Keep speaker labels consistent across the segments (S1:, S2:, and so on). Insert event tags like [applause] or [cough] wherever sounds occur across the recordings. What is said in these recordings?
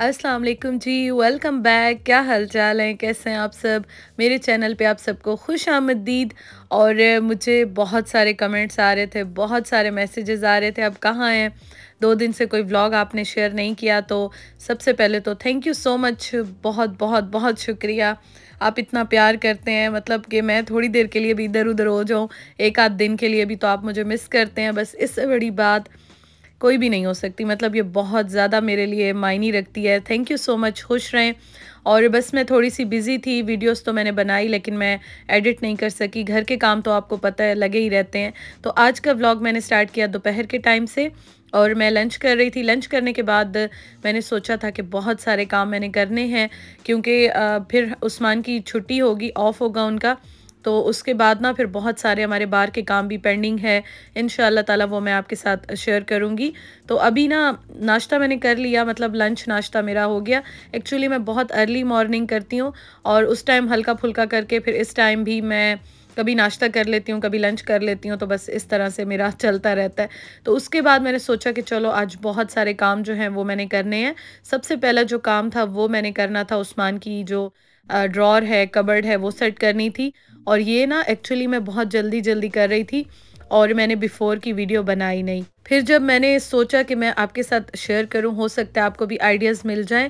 S1: अस्सलाम वालेकुम जी welcome back क्या हाल चाल हैं कैसे हैं आप सब मेरे चैनल पे आप सबको खुश आमदीद और मुझे बहुत सारे कमेंट्स आ रहे थे बहुत सारे मैसेजेस आ रहे थे अब कहाँ हैं दो दिन से कोई व्लॉग आपने शेयर नहीं किया तो सबसे पहले तो थैंक यू सो मच बहुत बहुत बहुत शुक्रिया आप इतना प्यार करते हैं मतलब कि मैं थोड़ी देर के लिए भी इधर उधर हो जाऊँ एक आध दिन के लिए भी तो आप मुझे मिस करते हैं बस इससे बड़ी बात कोई भी नहीं हो सकती मतलब ये बहुत ज़्यादा मेरे लिए मायने रखती है थैंक यू सो मच खुश रहें और बस मैं थोड़ी सी बिज़ी थी वीडियोस तो मैंने बनाई लेकिन मैं एडिट नहीं कर सकी घर के काम तो आपको पता है लगे ही रहते हैं तो आज का व्लॉग मैंने स्टार्ट किया दोपहर के टाइम से और मैं लंच कर रही थी लंच करने के बाद मैंने सोचा था कि बहुत सारे काम मैंने करने हैं क्योंकि फिर उस्मान की छुट्टी होगी ऑफ़ होगा उनका तो उसके बाद ना फिर बहुत सारे हमारे बाहर के काम भी पेंडिंग है इन ताला वो मैं आपके साथ शेयर करूँगी तो अभी ना नाश्ता मैंने कर लिया मतलब लंच नाश्ता मेरा हो गया एक्चुअली मैं बहुत अर्ली मॉर्निंग करती हूँ और उस टाइम हल्का फुल्का करके फिर इस टाइम भी मैं कभी नाश्ता कर लेती हूँ कभी लंच कर लेती हूँ तो बस इस तरह से मेरा चलता रहता है तो उसके बाद मैंने सोचा कि चलो आज बहुत सारे काम जो हैं वो मैंने करने हैं सबसे पहला जो काम था वो मैंने करना था उस्मान की जो ड्रॉर है कबर्ड है वो सेट करनी थी और ये ना एक्चुअली मैं बहुत जल्दी जल्दी कर रही थी और मैंने बिफ़ोर की वीडियो बनाई नहीं फिर जब मैंने सोचा कि मैं आपके साथ शेयर करूं हो सकता है आपको भी आइडियाज़ मिल जाएं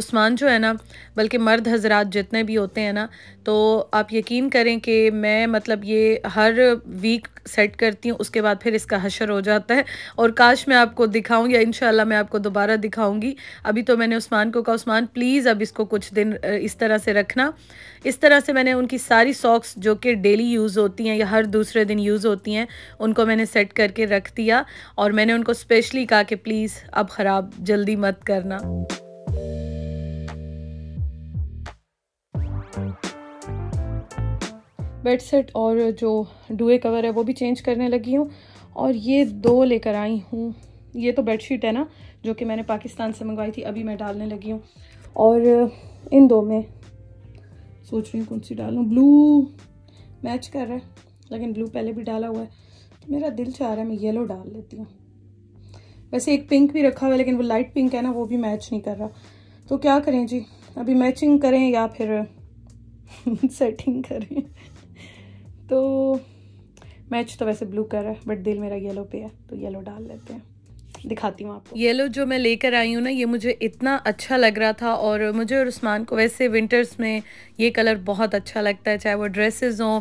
S1: उस्मान जो है ना बल्कि मर्द हजरात जितने भी होते हैं ना तो आप यकीन करें कि मैं मतलब ये हर वीक सेट करती हूँ उसके बाद फिर इसका हशर हो जाता है और काश मैं आपको दिखाऊँ या इन मैं आपको दोबारा दिखाऊँगी अभी तो मैंने उस्मान को कहा उस्मान प्लीज़ अब इसको कुछ दिन इस तरह से रखना इस तरह से मैंने उनकी सारी सॉक्स जो कि डेली यूज़ होती हैं या हर दूसरे दिन यूज़ होती हैं उनको मैंने सेट करके रख दिया और मैंने उनको स्पेशली कहा कि प्लीज़ अब ख़राब जल्दी मत करना बेड सेट और जो डुए कवर है वो भी चेंज करने लगी हूँ और ये दो लेकर आई हूँ ये तो बेडशीट है ना जो कि मैंने पाकिस्तान से मंगवाई थी अभी मैं डालने लगी हूँ और इन दो में सोच रही हूँ कौन सी डालूँ ब्लू मैच कर रहा है लेकिन ब्लू पहले भी डाला हुआ है मेरा दिल चाह रहा है मैं येलो डाल लेती हूँ वैसे एक पिंक भी रखा हुआ है लेकिन वो लाइट पिंक है ना वो भी मैच नहीं कर रहा तो क्या करें जी अभी मैचिंग करें या फिर सेटिंग [laughs] करें तो मैच तो वैसे ब्लू कर रहा है बट दिल मेरा येलो पे है तो येलो डाल लेते हैं दिखाती हूँ आपको ये लो जो मैं लेकर आई हूँ ना ये मुझे इतना अच्छा लग रहा था और मुझे और उस्मान को वैसे विंटर्स में ये कलर बहुत अच्छा लगता है चाहे वो ड्रेसेस हों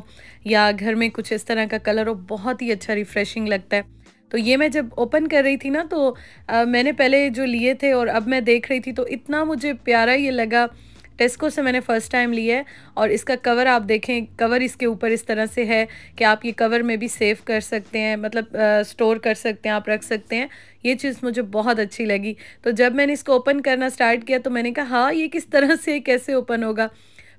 S1: या घर में कुछ इस तरह का कलर हो बहुत ही अच्छा रिफ़्रेशिंग लगता है तो ये मैं जब ओपन कर रही थी ना तो आ, मैंने पहले जो लिए थे और अब मैं देख रही थी तो इतना मुझे प्यारा ये लगा टेस्को से मैंने फ़र्स्ट टाइम लिया है और इसका कवर आप देखें कवर इसके ऊपर इस तरह से है कि आप ये कवर में भी सेव कर सकते हैं मतलब आ, स्टोर कर सकते हैं आप रख सकते हैं ये चीज़ मुझे बहुत अच्छी लगी तो जब मैंने इसको ओपन करना स्टार्ट किया तो मैंने कहा हाँ ये किस तरह से कैसे ओपन होगा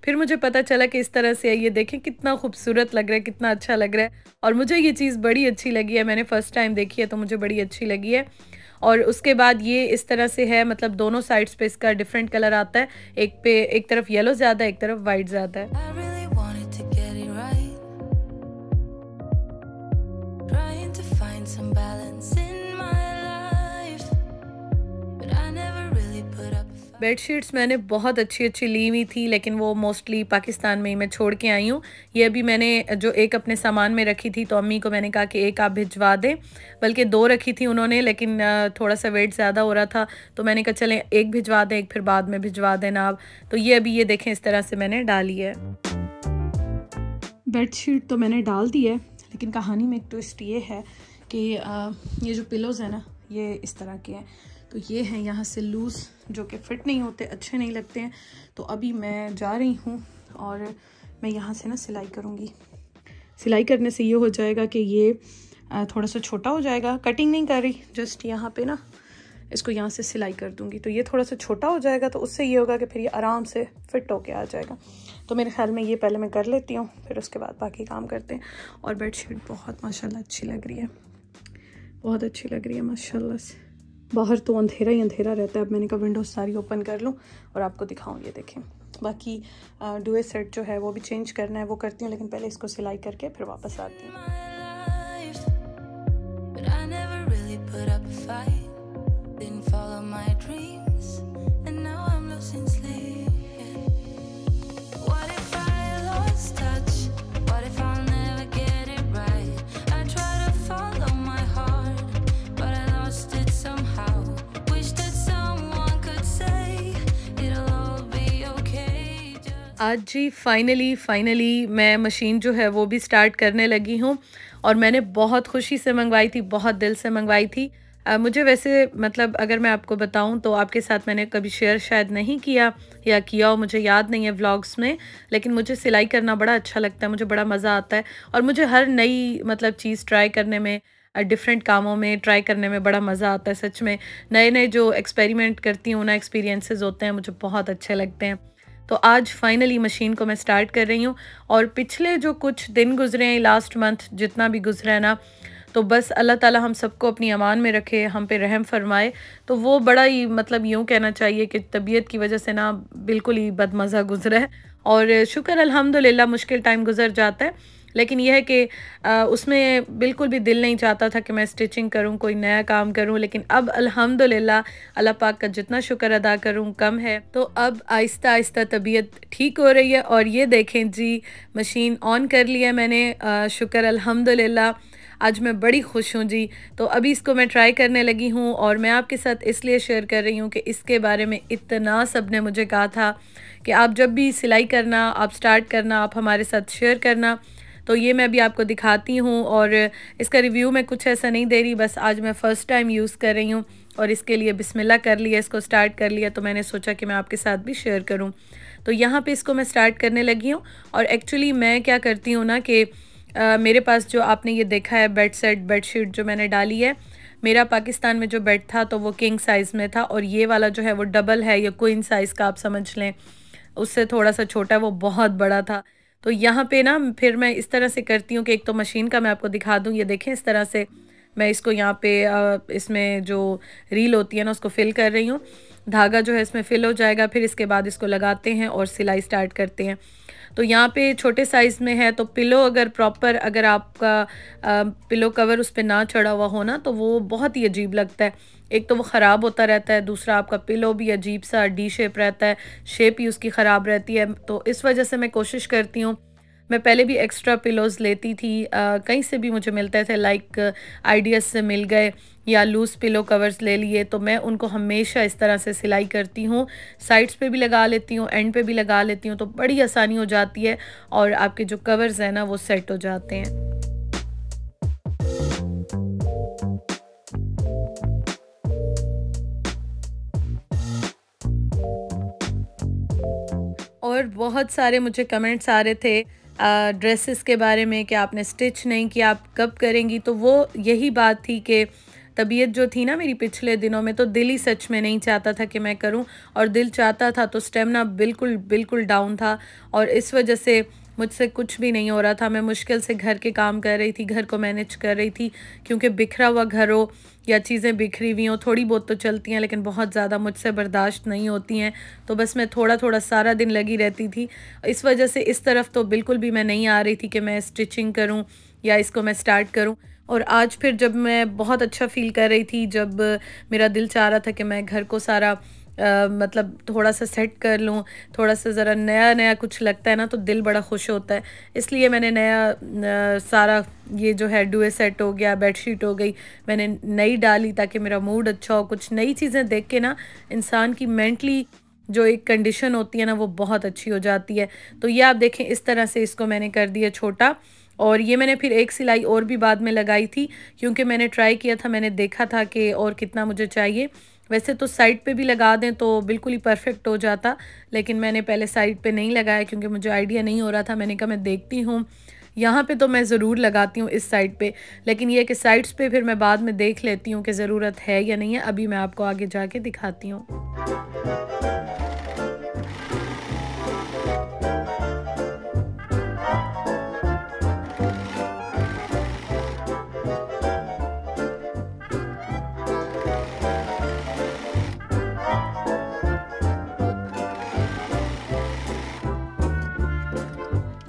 S1: फिर मुझे पता चला कि इस तरह से है ये देखें कितना खूबसूरत लग रहा है कितना अच्छा लग रहा है और मुझे ये चीज़ बड़ी अच्छी लगी है मैंने फ़र्स्ट टाइम देखी है तो मुझे बड़ी अच्छी लगी है और उसके बाद ये इस तरह से है मतलब दोनों साइड्स पे इसका डिफरेंट कलर आता है एक पे एक तरफ येलो ज़्यादा एक तरफ वाइट ज़्यादा है some balance. बेडशीट्स मैंने बहुत अच्छी अच्छी ली हुई थी लेकिन वो मोस्टली पाकिस्तान में ही मैं छोड़ के आई हूँ ये भी मैंने जो एक अपने सामान में रखी थी तो अम्मी को मैंने कहा कि एक आप भिजवा दें बल्कि दो रखी थी उन्होंने लेकिन थोड़ा सा वेट ज़्यादा हो रहा था तो मैंने कहा चलें एक भिजवा दें एक फिर बाद में भिजवा देना आप तो ये अभी ये देखें इस तरह से मैंने डाली है बेडशीट तो मैंने डाल दी है लेकिन कहानी में एक ट्विस्ट ये है कि ये जो पिलोज़ है ना ये इस तरह के हैं तो ये हैं यहाँ से लूज़ जो कि फिट नहीं होते अच्छे नहीं लगते हैं तो अभी मैं जा रही हूँ और मैं यहाँ से ना सिलाई करूँगी सिलाई करने से ये हो जाएगा कि ये थोड़ा सा छोटा हो जाएगा कटिंग नहीं कर रही जस्ट यहाँ पे ना इसको यहाँ से सिलाई कर दूँगी तो ये थोड़ा सा छोटा हो जाएगा तो उससे ये होगा कि फिर ये आराम से फिट होके आ जाएगा तो मेरे ख्याल में ये पहले मैं कर लेती हूँ फिर उसके बाद बाकी काम करते हैं और बेड बहुत माशा अच्छी लग रही है बहुत अच्छी लग रही है माशा से बाहर तो अंधेरा ही अंधेरा रहता है अब मैंने कहा विंडोज सारी ओपन कर लूँ और आपको दिखाऊँ ये देखें बाकी डुए uh, सेट जो है वो भी चेंज करना है वो करती हूँ लेकिन पहले इसको सिलाई करके फिर वापस आती हूँ आज जी फाइनली फाइनली मैं मशीन जो है वो भी स्टार्ट करने लगी हूँ और मैंने बहुत खुशी से मंगवाई थी बहुत दिल से मंगवाई थी आ, मुझे वैसे मतलब अगर मैं आपको बताऊं तो आपके साथ मैंने कभी शेयर शायद नहीं किया या किया हो मुझे याद नहीं है व्लॉग्स में लेकिन मुझे सिलाई करना बड़ा अच्छा लगता है मुझे बड़ा मज़ा आता है और मुझे हर नई मतलब चीज़ ट्राई करने में डिफरेंट कामों में ट्राई करने में बड़ा मज़ा आता है सच में नए नए जो एक्सपेरिमेंट करती हूँ ना एक्सपीरियंसेस होते हैं मुझे बहुत अच्छे लगते हैं तो आज फाइनली मशीन को मैं स्टार्ट कर रही हूँ और पिछले जो कुछ दिन गुजरे हैं लास्ट मंथ जितना भी गुजरा है ना तो बस अल्लाह ताला हम सबको अपनी अमान में रखे हम पे रहम फरमाए तो वो बड़ा ही मतलब यूँ कहना चाहिए कि तबीयत की वजह से ना बिल्कुल ही बदमज़ा गुजरा है और शुक्र अलहमदिल्ला मुश्किल टाइम गुजर जाता है लेकिन यह है कि उसमें बिल्कुल भी दिल नहीं चाहता था कि मैं स्टिचिंग करूँ कोई नया काम करूँ लेकिन अब अल्हम्दुलिल्लाह अल्लाह पाक का जितना शुक्र अदा करूँ कम है तो अब आहिस्ता आहिस्ता तबीयत ठीक हो रही है और ये देखें जी मशीन ऑन कर लिया मैंने शुक्र अल्हम्दुलिल्लाह आज मैं बड़ी खुश हूँ जी तो अभी इसको मैं ट्राई करने लगी हूँ और मैं आपके साथ इसलिए शेयर कर रही हूँ कि इसके बारे में इतना सब ने मुझे कहा था कि आप जब भी सिलाई करना आप स्टार्ट करना आप हमारे साथ शेयर करना तो ये मैं अभी आपको दिखाती हूँ और इसका रिव्यू मैं कुछ ऐसा नहीं दे रही बस आज मैं फ़र्स्ट टाइम यूज़ कर रही हूँ और इसके लिए बिस्मिल्लाह कर लिया इसको स्टार्ट कर लिया तो मैंने सोचा कि मैं आपके साथ भी शेयर करूँ तो यहाँ पे इसको मैं स्टार्ट करने लगी हूँ और एक्चुअली मैं क्या करती हूँ ना कि मेरे पास जो आपने ये देखा है बेड सेट बेड शीट जो मैंने डाली है मेरा पाकिस्तान में जो बेड था तो वो किंग साइज़ में था और ये वाला जो है वो डबल है या क्वीन साइज़ का आप समझ लें उससे थोड़ा सा छोटा है वो बहुत बड़ा था तो यहाँ पे ना फिर मैं इस तरह से करती हूँ कि एक तो मशीन का मैं आपको दिखा दूँ ये देखें इस तरह से मैं इसको यहाँ पे इसमें जो रील होती है ना उसको फिल कर रही हूँ धागा जो है इसमें फिल हो जाएगा फिर इसके बाद इसको लगाते हैं और सिलाई स्टार्ट करते हैं तो यहाँ पे छोटे साइज़ में है तो पिलो अगर प्रॉपर अगर आपका आ, पिलो कवर उस पर ना चढ़ा हुआ हो ना तो वो बहुत ही अजीब लगता है एक तो वो ख़राब होता रहता है दूसरा आपका पिलो भी अजीब सा डी शेप रहता है शेप ही उसकी ख़राब रहती है तो इस वजह से मैं कोशिश करती हूँ मैं पहले भी एक्स्ट्रा पिलोज़ लेती थी आ, कहीं से भी मुझे मिलते थे लाइक आइडियाज़ से मिल गए या लूज़ पिलो कवर्स ले लिए तो मैं उनको हमेशा इस तरह से सिलाई करती हूँ साइड्स पे भी लगा लेती हूँ एंड पे भी लगा लेती हूँ तो बड़ी आसानी हो जाती है और आपके जो कवर्स हैं ना वो सेट हो जाते हैं और बहुत सारे मुझे कमेंट्स आ रहे थे ड्रेसेस के बारे में कि आपने स्टिच नहीं किया आप कब करेंगी तो वो यही बात थी कि तबीयत जो थी ना मेरी पिछले दिनों में तो दिल ही सच में नहीं चाहता था कि मैं करूं और दिल चाहता था तो स्टेमिना बिल्कुल बिल्कुल डाउन था और इस वजह से मुझसे कुछ भी नहीं हो रहा था मैं मुश्किल से घर के काम कर रही थी घर को मैनेज कर रही थी क्योंकि बिखरा हुआ घर हो या चीज़ें बिखरी हुई हों थोड़ी बहुत तो चलती हैं लेकिन बहुत ज़्यादा मुझसे बर्दाश्त नहीं होती हैं तो बस मैं थोड़ा थोड़ा सारा दिन लगी रहती थी इस वजह से इस तरफ तो बिल्कुल भी मैं नहीं आ रही थी कि मैं स्टिचिंग करूँ या इसको मैं स्टार्ट करूँ और आज फिर जब मैं बहुत अच्छा फील कर रही थी जब मेरा दिल चाह रहा था कि मैं घर को सारा आ, मतलब थोड़ा सा सेट कर लूँ थोड़ा सा ज़रा नया नया कुछ लगता है ना तो दिल बड़ा खुश होता है इसलिए मैंने नया आ, सारा ये जो है डुए सेट हो गया बेडशीट हो गई मैंने नई डाली ताकि मेरा मूड अच्छा हो कुछ नई चीज़ें देख के ना इंसान की मेंटली जो एक कंडीशन होती है ना वो बहुत अच्छी हो जाती है तो ये आप देखें इस तरह से इसको मैंने कर दिया छोटा और ये मैंने फिर एक सिलाई और भी बाद में लगाई थी क्योंकि मैंने ट्राई किया था मैंने देखा था कि और कितना मुझे चाहिए वैसे तो साइड पे भी लगा दें तो बिल्कुल ही परफेक्ट हो जाता लेकिन मैंने पहले साइड पे नहीं लगाया क्योंकि मुझे आइडिया नहीं हो रहा था मैंने कहा मैं देखती हूँ यहाँ पे तो मैं ज़रूर लगाती हूँ इस साइड पे लेकिन ये कि साइड्स पे फिर मैं बाद में देख लेती हूँ कि ज़रूरत है या नहीं है अभी मैं आपको आगे जाके दिखाती हूँ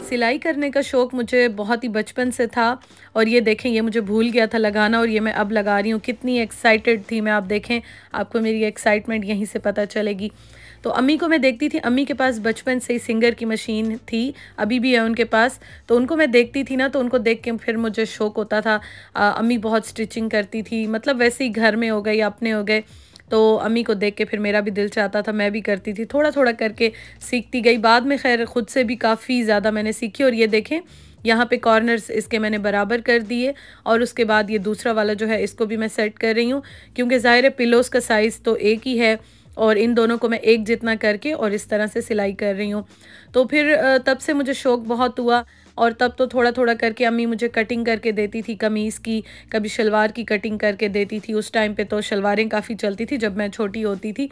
S1: सिलाई करने का शौक़ मुझे बहुत ही बचपन से था और ये देखें ये मुझे भूल गया था लगाना और ये मैं अब लगा रही हूँ कितनी एक्साइटेड थी मैं आप देखें आपको मेरी एक्साइटमेंट यहीं से पता चलेगी तो अम्मी को मैं देखती थी अम्मी के पास बचपन से ही सिंगर की मशीन थी अभी भी है उनके पास तो उनको मैं देखती थी ना तो उनको देख के फिर मुझे शौक़ होता था आ, अम्मी बहुत स्टिचिंग करती थी मतलब वैसे ही घर में हो गए या अपने हो गए तो अम्मी को देख के फिर मेरा भी दिल चाहता था मैं भी करती थी थोड़ा थोड़ा करके सीखती गई बाद में खैर ख़ुद से भी काफ़ी ज़्यादा मैंने सीखी और ये देखें यहाँ पे कॉर्नर्स इसके मैंने बराबर कर दिए और उसके बाद ये दूसरा वाला जो है इसको भी मैं सेट कर रही हूँ क्योंकि ज़ाहिर है का साइज़ तो एक ही है और इन दोनों को मैं एक जितना करके और इस तरह से सिलाई कर रही हूँ तो फिर तब से मुझे शौक़ बहुत हुआ और तब तो थोड़ा थोड़ा करके अम्मी मुझे कटिंग करके देती थी कमीज़ की कभी शलवार की कटिंग करके देती थी उस टाइम पे तो शलवारें काफ़ी चलती थी जब मैं छोटी होती थी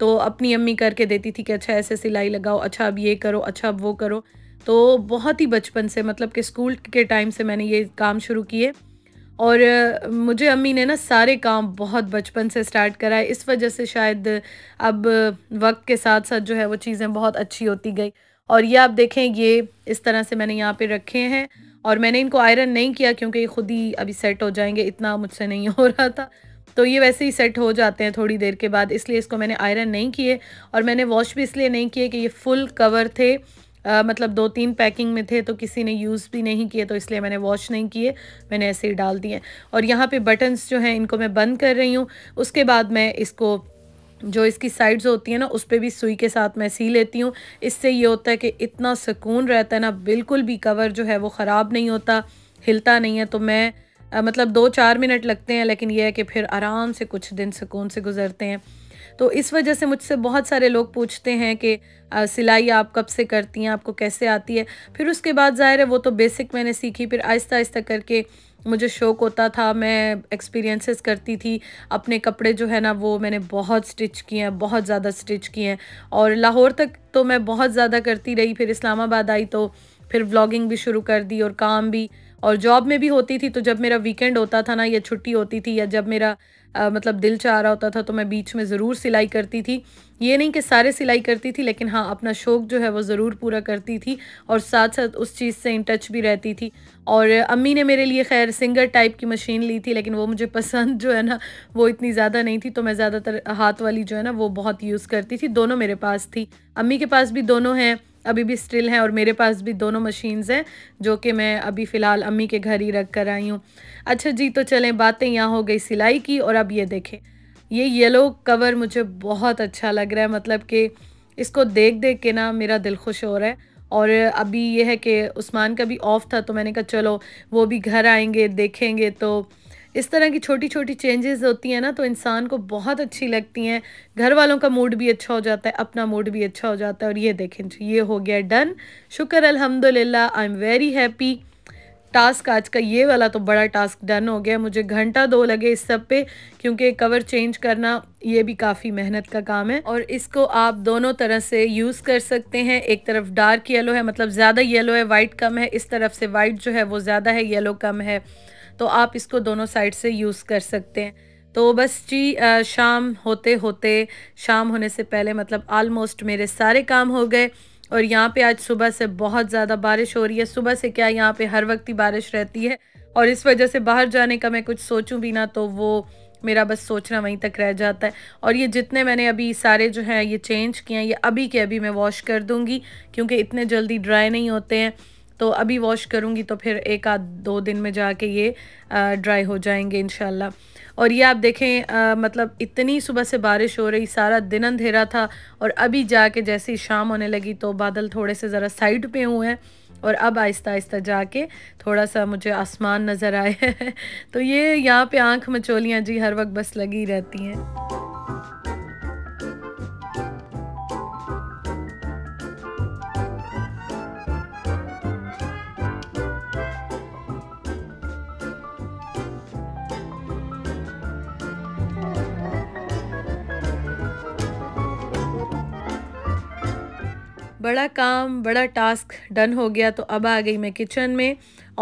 S1: तो अपनी अम्मी करके देती थी कि अच्छा ऐसे सिलाई लगाओ अच्छा अब ये करो अच्छा अब वो करो तो बहुत ही बचपन से मतलब कि स्कूल के टाइम से मैंने ये काम शुरू किए और मुझे अम्मी ने ना सारे काम बहुत बचपन से स्टार्ट कराए इस वजह से शायद अब वक्त के साथ साथ जो है वो चीज़ें बहुत अच्छी होती गई और ये आप देखें ये इस तरह से मैंने यहाँ पे रखे हैं और मैंने इनको आयरन नहीं किया क्योंकि ये ख़ुद ही अभी सेट हो जाएंगे इतना मुझसे नहीं हो रहा था तो ये वैसे ही सेट हो जाते हैं थोड़ी देर के बाद इसलिए इसको मैंने आयरन नहीं किए और मैंने वॉश भी इसलिए नहीं किए कि ये फुल कवर थे आ, मतलब दो तीन पैकिंग में थे तो किसी ने यूज़ भी नहीं किए तो इसलिए मैंने वॉश नहीं किए मैंने ऐसे ही डाल दिए और यहाँ पे बटन्स जो हैं इनको मैं बंद कर रही हूँ उसके बाद मैं इसको जो इसकी साइड्स होती हैं ना उस पर भी सुई के साथ मैं सी लेती हूँ इससे ये होता है कि इतना सुकून रहता है ना बिल्कुल भी कवर जो है वो ख़राब नहीं होता हिलता नहीं है तो मैं आ, मतलब दो चार मिनट लगते हैं लेकिन यह है कि फिर आराम से कुछ दिन सुकून से गुजरते हैं तो इस वजह से मुझसे बहुत सारे लोग पूछते हैं कि आ, सिलाई आप कब से करती हैं आपको कैसे आती है फिर उसके बाद ज़ाहिर है वो तो बेसिक मैंने सीखी फिर आहिस्ता आहिस्ता करके मुझे शौक़ होता था मैं एक्सपीरियंसेस करती थी अपने कपड़े जो है ना वो मैंने बहुत स्टिच किए हैं बहुत ज़्यादा स्टिच किए हैं और लाहौर तक तो मैं बहुत ज़्यादा करती रही फिर इस्लामाबाद आई तो फिर व्लॉगिंग भी शुरू कर दी और काम भी और जॉब में भी होती थी तो जब मेरा वीकेंड होता था ना या छुट्टी होती थी या जब मेरा आ, मतलब दिल चाह रहा होता था तो मैं बीच में ज़रूर सिलाई करती थी ये नहीं कि सारे सिलाई करती थी लेकिन हाँ अपना शौक़ जो है वो ज़रूर पूरा करती थी और साथ साथ उस चीज़ से इन टच भी रहती थी और अम्मी ने मेरे लिए खैर सिंगर टाइप की मशीन ली थी लेकिन वो मुझे [laughs] पसंद जो है ना वो इतनी ज़्यादा नहीं थी तो मैं ज़्यादातर हाथ वाली जो है ना वो बहुत यूज़ करती थी दोनों मेरे पास थी अम्मी के पास भी दोनों हैं अभी भी स्टिल हैं और मेरे पास भी दोनों मशीन्स हैं जो कि मैं अभी फ़िलहाल अम्मी के घर ही रख कर आई हूँ अच्छा जी तो चलें बातें यहाँ हो गई सिलाई की और अब ये देखें ये येलो कवर मुझे बहुत अच्छा लग रहा है मतलब कि इसको देख देख के ना मेरा दिल खुश हो रहा है और अभी ये है कि उस्मान का भी ऑफ़ था तो मैंने कहा चलो वो भी घर आएंगे देखेंगे तो इस तरह की छोटी छोटी चेंजेस होती हैं ना तो इंसान को बहुत अच्छी लगती हैं घर वालों का मूड भी अच्छा हो जाता है अपना मूड भी अच्छा हो जाता है और ये देखें ये हो गया डन शुक्र अल्हम्दुलिल्लाह I am very happy task आज का ये वाला तो बड़ा टास्क डन हो गया मुझे घंटा दो लगे इस सब पे क्योंकि कवर चेंज करना ये भी काफ़ी मेहनत का काम है और इसको आप दोनों तरह से यूज़ कर सकते हैं एक तरफ डार्क येलो है मतलब ज़्यादा येलो है वाइट कम है इस तरफ से वाइट जो है वो ज़्यादा है येलो कम है तो आप इसको दोनों साइड से यूज़ कर सकते हैं तो बस जी शाम होते होते शाम होने से पहले मतलब आलमोस्ट मेरे सारे काम हो गए और यहाँ पे आज सुबह से बहुत ज़्यादा बारिश हो रही है सुबह से क्या यहाँ पे हर वक्त ही बारिश रहती है और इस वजह से बाहर जाने का मैं कुछ सोचूं भी ना तो वो मेरा बस सोचना वहीं तक रह जाता है और ये जितने मैंने अभी सारे जो हैं ये चेंज किए हैं ये अभी के अभी मैं वॉश कर दूँगी क्योंकि इतने जल्दी ड्राई नहीं होते हैं तो अभी वॉश करूँगी तो फिर एक आध दो दिन में जाके ये ड्राई हो जाएंगे इन और ये आप देखें आ, मतलब इतनी सुबह से बारिश हो रही सारा दिन अंधेरा था और अभी जाके जैसे ही शाम होने लगी तो बादल थोड़े से ज़रा साइड पे हुए हैं और अब आहिस्ता आहिस्ता जाके थोड़ा सा मुझे आसमान नज़र आया है [laughs] तो ये यहाँ पे आंख मचोलियाँ जी हर वक्त बस लगी रहती हैं बड़ा काम बड़ा टास्क डन हो गया तो अब आ गई मैं किचन में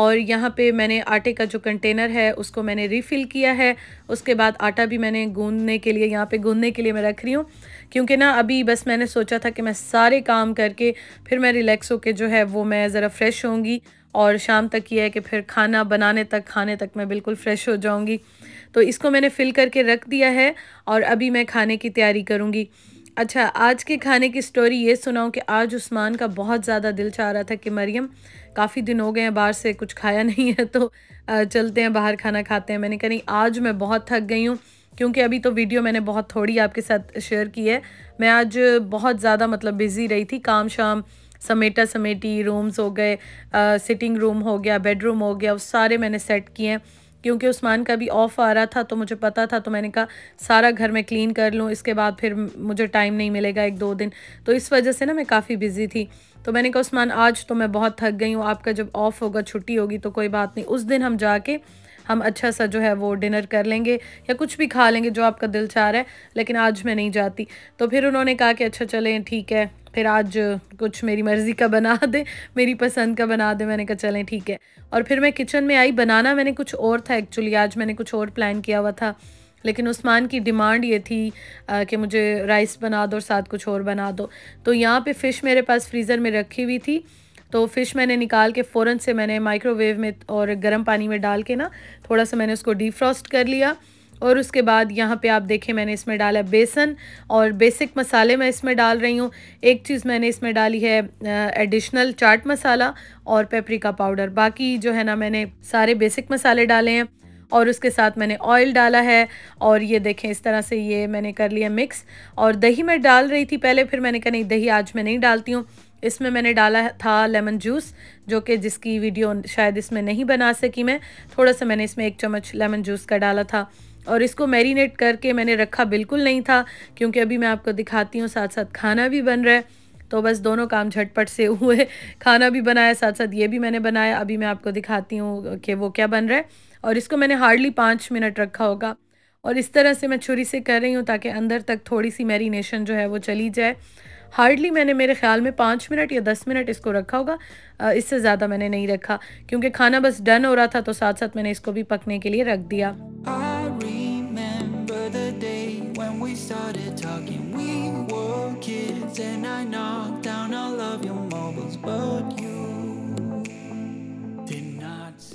S1: और यहाँ पे मैंने आटे का जो कंटेनर है उसको मैंने रिफ़िल किया है उसके बाद आटा भी मैंने गूंदने के लिए यहाँ पे गूंदने के लिए मैं रख रही हूँ क्योंकि ना अभी बस मैंने सोचा था कि मैं सारे काम करके फिर मैं रिलैक्स होकर जो है वो मैं ज़रा फ्रेश होंगी और शाम तक यह है कि फिर खाना बनाने तक खाने तक मैं बिल्कुल फ़्रेश हो जाऊँगी तो इसको मैंने फ़िल करके रख दिया है और अभी मैं खाने की तैयारी करूँगी अच्छा आज के खाने की स्टोरी ये सुनाऊँ कि आज उस्मान का बहुत ज़्यादा दिल चाह रहा था कि मरियम काफ़ी दिन हो गए हैं बाहर से कुछ खाया [laughs] नहीं है तो चलते हैं बाहर खाना खाते हैं मैंने कहा नहीं आज मैं बहुत थक गई हूँ क्योंकि अभी तो वीडियो मैंने बहुत थोड़ी आपके साथ शेयर की है मैं आज बहुत ज़्यादा मतलब बिज़ी रही थी काम शाम समेटा समेटी रूम्स हो गए सिटिंग रूम हो गया बेडरूम हो गया वो सारे मैंने सेट किए हैं क्योंकि उस्मान का भी ऑफ़ आ रहा था तो मुझे पता था तो मैंने कहा सारा घर में क्लीन कर लूँ इसके बाद फिर मुझे टाइम नहीं मिलेगा एक दो दिन तो इस वजह से ना मैं काफ़ी बिज़ी थी तो मैंने कहा उस्मान आज तो मैं बहुत थक गई हूँ आपका जब ऑफ़ होगा छुट्टी होगी तो कोई बात नहीं उस दिन हम जाके हम अच्छा सा जो है वो डिनर कर लेंगे या कुछ भी खा लेंगे जो आपका दिल चाह रहा है लेकिन आज मैं नहीं जाती तो फिर उन्होंने कहा कि अच्छा चलें ठीक है फिर आज कुछ मेरी मर्ज़ी का बना दे मेरी पसंद का बना दे मैंने कहा चलें ठीक है और फिर मैं किचन में आई बनाना मैंने कुछ और था एक्चुअली आज मैंने कुछ और प्लान किया हुआ था लेकिन उस्मान की डिमांड ये थी आ, कि मुझे राइस बना दो और साथ कुछ और बना दो तो यहाँ पे फ़िश मेरे पास फ्रीज़र में रखी हुई थी तो फ़िश मैंने निकाल के फ़ौरन से मैंने माइक्रोवेव में और गर्म पानी में डाल के ना थोड़ा सा मैंने उसको डीफ्रॉस्ट कर लिया और उसके बाद यहाँ पे आप देखें मैंने इसमें डाला बेसन और बेसिक मसाले मैं इसमें डाल रही हूँ एक चीज़ मैंने इसमें डाली है एडिशनल चाट मसाला और पेपरिका पाउडर बाकी जो है ना मैंने सारे बेसिक मसाले डाले हैं और उसके साथ मैंने ऑयल डाला है और ये देखें इस तरह से ये मैंने कर लिया मिक्स और दही मैं डाल रही थी पहले फिर मैंने कहा नहीं दही आज मैं नहीं डालती हूँ इसमें मैंने डाला था लेमन जूस जो कि जिसकी वीडियो शायद इसमें नहीं बना सकी मैं थोड़ा सा मैंने इसमें एक चम्मच लेमन जूस का डाला था और इसको मैरिनेट करके मैंने रखा बिल्कुल नहीं था क्योंकि अभी मैं आपको दिखाती हूँ साथ साथ खाना भी बन रहा है तो बस दोनों काम झटपट से हुए खाना भी बनाया साथ साथ ये भी मैंने बनाया अभी मैं आपको दिखाती हूँ कि वो क्या बन रहा है और इसको मैंने हार्डली पाँच मिनट रखा होगा और इस तरह से मैं छुरी से कर रही हूँ ताकि अंदर तक थोड़ी सी मैरिनेशन जो है वो चली जाए हार्डली मैंने मेरे ख्याल में पाँच मिनट या दस मिनट इसको रखा होगा इससे ज़्यादा मैंने नहीं रखा क्योंकि खाना बस डन हो रहा था तो साथ साथ मैंने इसको भी पकने के लिए रख दिया started talking, we were kids And I knocked down all of your marbles but you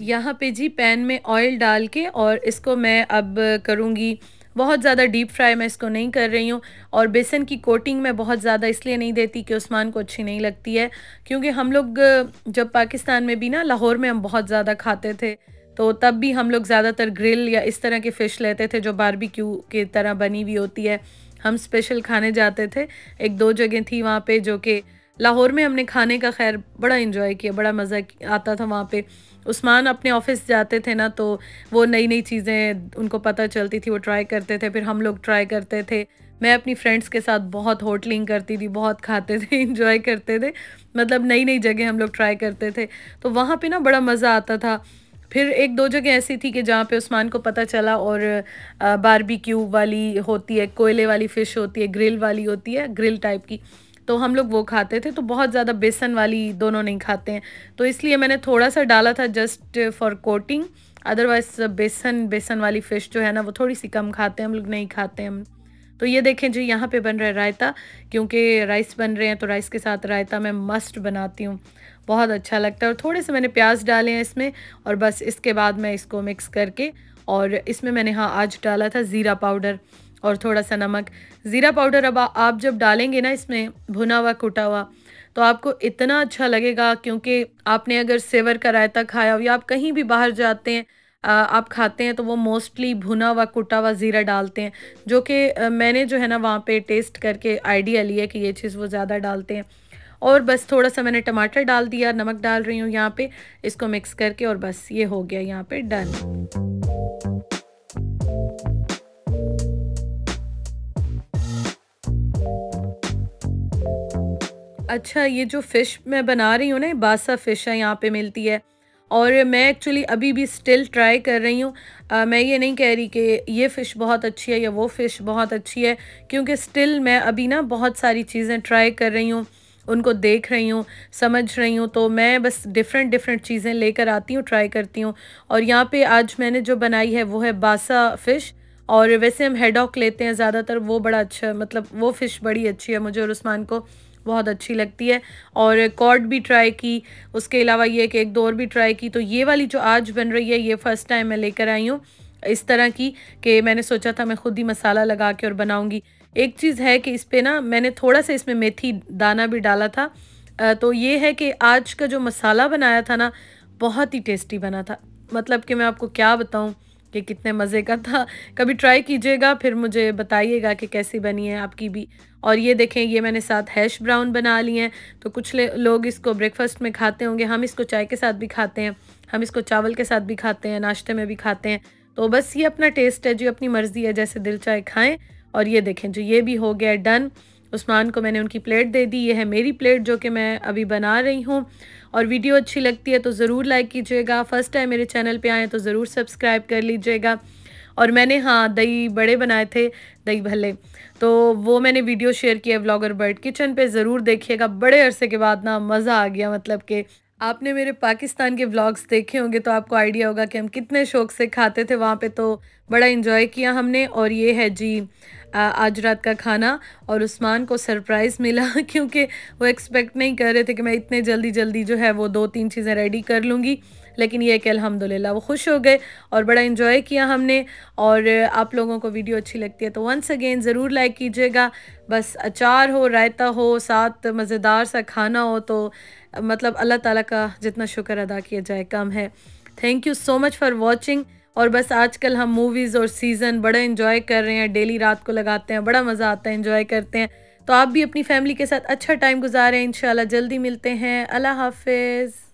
S1: यहाँ पे जी पैन में ऑयल डाल के और इसको मैं अब करूँगी बहुत ज़्यादा डीप फ्राई मैं इसको नहीं कर रही हूँ और बेसन की कोटिंग मैं बहुत ज़्यादा इसलिए नहीं देती कि उस्मान को अच्छी नहीं लगती है क्योंकि हम लोग जब पाकिस्तान में भी ना लाहौर में हम बहुत ज़्यादा खाते थे तो तब भी हम लोग ज़्यादातर ग्रिल या इस तरह के फ़िश लेते थे जो बारबेक्यू की तरह बनी हुई होती है हम स्पेशल खाने जाते थे एक दो जगह थी वहाँ पे जो कि लाहौर में हमने खाने का खैर बड़ा इन्जॉय किया बड़ा मज़ा आता था वहाँ पे उस्मान अपने ऑफिस जाते थे ना तो वो नई नई चीज़ें उनको पता चलती थी वो ट्राई करते थे फिर हम लोग ट्राई करते थे मैं अपनी फ्रेंड्स के साथ बहुत होटलिंग करती थी बहुत खाते थे इंजॉय [laughs] करते थे मतलब नई नई जगह हम लोग ट्राई करते थे तो वहाँ पे ना बड़ा मज़ा आता था फिर एक दो जगह ऐसी थी कि जहाँ पे उस्मान को पता चला और बारबेक्यू वाली होती है कोयले वाली फ़िश होती है ग्रिल वाली होती है ग्रिल टाइप की तो हम लोग वो खाते थे तो बहुत ज़्यादा बेसन वाली दोनों नहीं खाते हैं तो इसलिए मैंने थोड़ा सा डाला था जस्ट फॉर कोटिंग अदरवाइज़ बेसन बेसन वाली फ़िश जो है ना वो थोड़ी सी कम खाते हैं हम लोग नहीं खाते हम तो ये देखें जी यहाँ पे बन रहा है रायता क्योंकि राइस बन रहे हैं तो राइस के साथ रायता मैं मस्ट बनाती हूँ बहुत अच्छा लगता है और थोड़े से मैंने प्याज डाले हैं इसमें और बस इसके बाद मैं इसको मिक्स करके और इसमें मैंने हाँ आज डाला था ज़ीरा पाउडर और थोड़ा सा नमक ज़ीरा पाउडर अब आप जब डालेंगे ना इसमें भुना हुआ कुटा हुआ तो आपको इतना अच्छा लगेगा क्योंकि आपने अगर सेवर का रायता खाया हो या आप कहीं भी बाहर जाते हैं आप खाते हैं तो वो मोस्टली भुना हुआ कुटा हुआ ज़ीरा डालते हैं जो कि मैंने जो है ना वहाँ पे टेस्ट करके आइडिया लिया कि ये चीज़ वो ज़्यादा डालते हैं और बस थोड़ा सा मैंने टमाटर डाल दिया नमक डाल रही हूँ यहाँ पे इसको मिक्स करके और बस ये हो गया यहाँ पे डन अच्छा ये जो फ़िश मैं बना रही हूँ ना बासा फ़िश है यहाँ पे मिलती है और मैं एक्चुअली अभी भी स्टिल ट्राई कर रही हूँ मैं ये नहीं कह रही कि ये फ़िश बहुत अच्छी है या वो फ़िश बहुत अच्छी है क्योंकि स्टिल मैं अभी ना बहुत सारी चीज़ें ट्राई कर रही हूँ उनको देख रही हूँ समझ रही हूँ तो मैं बस डिफरेंट डिफरेंट चीज़ें लेकर आती हूँ ट्राई करती हूँ और यहाँ पे आज मैंने जो बनाई है वो है बासा फ़िश और वैसे हम हेडॉक लेते हैं ज़्यादातर वो बड़ा अच्छा मतलब वो फ़िश बड़ी अच्छी है मुझे और उस्मान को बहुत अच्छी लगती है और कॉर्ड भी ट्राई की उसके अलावा ये कि एक दो और भी ट्राई की तो ये वाली जो आज बन रही है ये फ़र्स्ट टाइम मैं लेकर आई हूँ इस तरह की कि मैंने सोचा था मैं खुद ही मसाला लगा के और बनाऊँगी एक चीज़ है कि इस पर ना मैंने थोड़ा सा इसमें मेथी दाना भी डाला था तो ये है कि आज का जो मसाला बनाया था ना बहुत ही टेस्टी बना था मतलब कि मैं आपको क्या बताऊँ कि कितने मज़े का था कभी ट्राई कीजिएगा फिर मुझे बताइएगा कि कैसी बनी है आपकी भी और ये देखें ये मैंने साथ हैश ब्राउन बना लिए हैं तो कुछ लोग इसको ब्रेकफास्ट में खाते होंगे हम इसको चाय के साथ भी खाते हैं हम इसको चावल के साथ भी खाते हैं नाश्ते में भी खाते हैं तो बस ये अपना टेस्ट है जो अपनी मर्ज़ी है जैसे दिल चाय खाएँ और ये देखें जो ये भी हो गया डन उस्मान को मैंने उनकी प्लेट दे दी ये है मेरी प्लेट जो कि मैं अभी बना रही हूँ और वीडियो अच्छी लगती है तो ज़रूर लाइक कीजिएगा फ़र्स्ट टाइम मेरे चैनल पे आएँ तो ज़रूर सब्सक्राइब कर लीजिएगा और मैंने हाँ दही बड़े बनाए थे दही भले तो वो मैंने वीडियो शेयर किया ब्लॉगर बर्ड किचन पे ज़रूर देखिएगा बड़े अरसे के बाद ना मज़ा आ गया मतलब कि आपने मेरे पाकिस्तान के व्लॉग्स देखे होंगे तो आपको आइडिया होगा कि हम कितने शौक़ से खाते थे वहाँ पे तो बड़ा इन्जॉय किया हमने और ये है जी आज रात का खाना और उस्मान को सरप्राइज़ मिला [laughs] क्योंकि वो एक्सपेक्ट नहीं कर रहे थे कि मैं इतने जल्दी जल्दी जो है वो दो तीन चीज़ें रेडी कर लूँगी लेकिन ये कि अलहमदिल्ला वो खुश हो गए और बड़ा इन्जॉय किया हमने और आप लोगों को वीडियो अच्छी लगती है तो वंस अगेन ज़रूर लाइक कीजिएगा बस अचार हो रायता हो साथ मज़ेदार सा खाना हो तो मतलब अल्लाह ताला का जितना शुक्र अदा किया जाए कम है thank you so much for watching और बस आजकल हम मूवीज़ और सीज़न बड़ा इन्जॉय कर रहे हैं डेली रात को लगाते हैं बड़ा मज़ा आता है इन्जॉय करते हैं तो आप भी अपनी फैमिली के साथ अच्छा टाइम गुजारें इन जल्दी मिलते हैं अल्लाह हाफिज़